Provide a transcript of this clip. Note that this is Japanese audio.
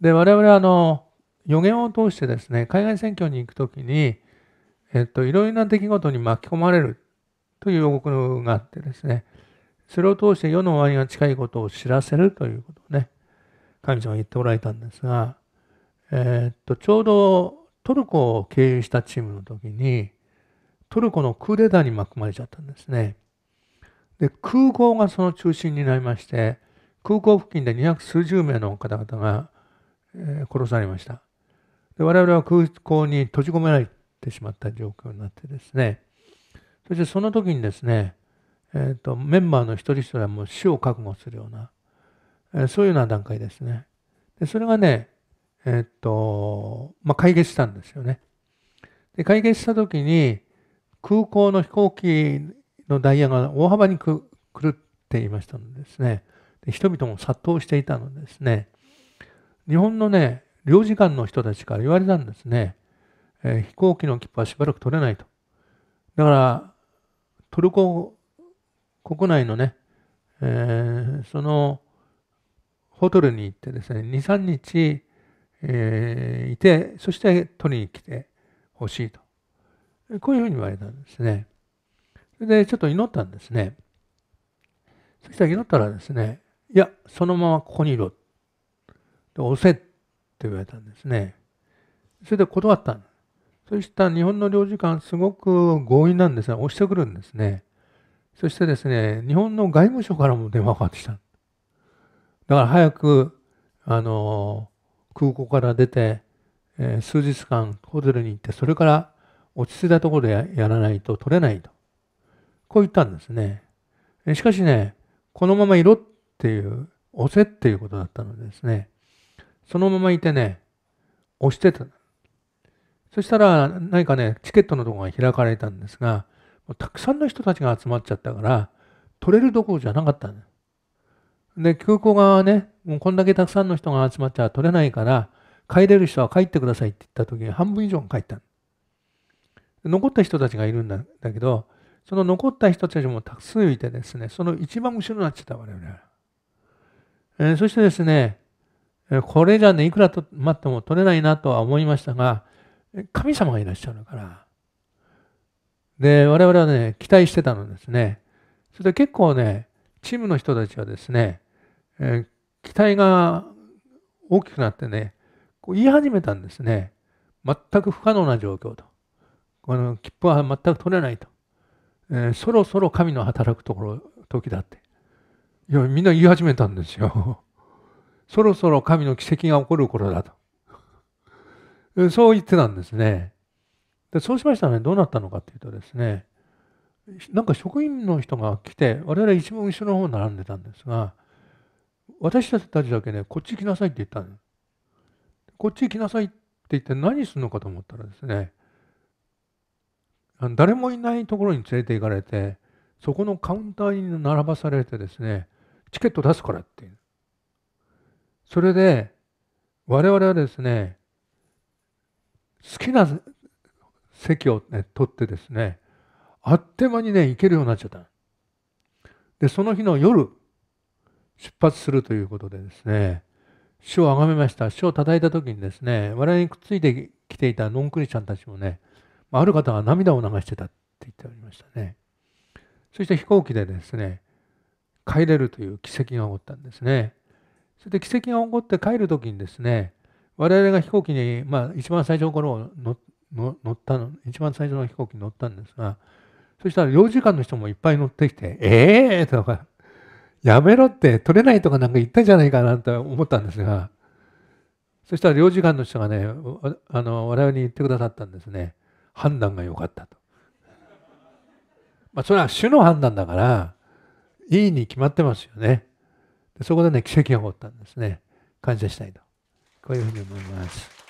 で、我々はあの、予言を通してですね、海外選挙に行くときに、えっと、いろいろな出来事に巻き込まれるという予告があってですね、それを通して世の終わりが近いことを知らせるということをね、神様は言っておられたんですが、えっと、ちょうどトルコを経由したチームの時に、トルコのクーデターに巻き込まれちゃったんですね。で、空港がその中心になりまして、空港付近で200数十名の方々が殺されました。で我々は空港に閉じ込められてしまった状況になってですね、そしてその時にですね、えーと、メンバーの一人一人はもう死を覚悟するような、えー、そういうような段階ですね。でそれがね、えっ、ー、と、まあ、解決したんですよね。で解決した時に、空港の飛行機のダイヤが大幅に狂っていましたのですねで、人々も殺到していたのですね、日本のね、領事館の人たちから言われたんですね。えー、飛行機の切符はしばらく取れないと。だから、トルコ国内のね、えー、そのホテルに行ってですね、2、3日、えー、いて、そして取りに来てほしいと。こういうふうに言われたんですね。それでちょっと祈ったんですね。そしたら祈ったらですね、いや、そのままここにいろって押せって言われたんですね。それで断った。そしたら日本の領事館、すごく強引なんですが、押してくるんですね。そしてですね、日本の外務省からも電話がかかってきた。だから早く、あの、空港から出て、えー、数日間ホテルに行って、それから落ち着いたところでやらないと取れないと。こう言ったんですね。しかしね、このままいろっていう、押せっていうことだったのですね。そのままいてね、押してた。そしたら、何かね、チケットのとこが開かれたんですが、たくさんの人たちが集まっちゃったから、取れるどころじゃなかったんで、空港側はね、もうこんだけたくさんの人が集まっちゃ取れないから、帰れる人は帰ってくださいって言った時に半分以上が帰った残った人たちがいるんだけど、その残った人たちもたくさんいてですね、その一番後ろになっちゃった我々えー、そしてですね、これじゃね、いくらと待っても取れないなとは思いましたが、神様がいらっしゃるから。で、我々はね、期待してたのですね。それで結構ね、チームの人たちはですね、えー、期待が大きくなってね、こう言い始めたんですね。全く不可能な状況と。この切符は全く取れないと。えー、そろそろ神の働くところ、時だって。いや、みんな言い始めたんですよ。そろそろ神の奇跡が起こる頃だと。そう言ってたんですね。でそうしましたらね、どうなったのかっていうとですね、なんか職員の人が来て、我々一番後ろの方に並んでたんですが、私たちだけね、こっち来なさいって言ったんです。こっち来なさいって言って何するのかと思ったらですね、誰もいないところに連れて行かれて、そこのカウンターに並ばされてですね、チケット出すからって言うそれで、我々はですね、好きな席をね、取ってですね、あっという間にね、行けるようになっちゃった。で、その日の夜、出発するということでですね、主をあがめました。主を叩いた時にですね、我々にくっついてきていたノンクリちゃんたちもね、ある方が涙を流してたって言っておりましたね。そして飛行機でですね、帰れるという奇跡が起こったんですね。それで奇跡が起こって帰る時にですね我々が飛行機に、まあ、一番最初の頃乗ったの一番最初の飛行機に乗ったんですがそしたら領事館の人もいっぱい乗ってきて「ええー!」とか「やめろって取れない」とかなんか言ったんじゃないかなと思ったんですがそしたら領事館の人がねあの我々に言ってくださったんですね判断が良かったと。まあ、それは主の判断だからいいに決まってますよね。そこでね奇跡が起こったんですね感謝したいとこういうふうに思います。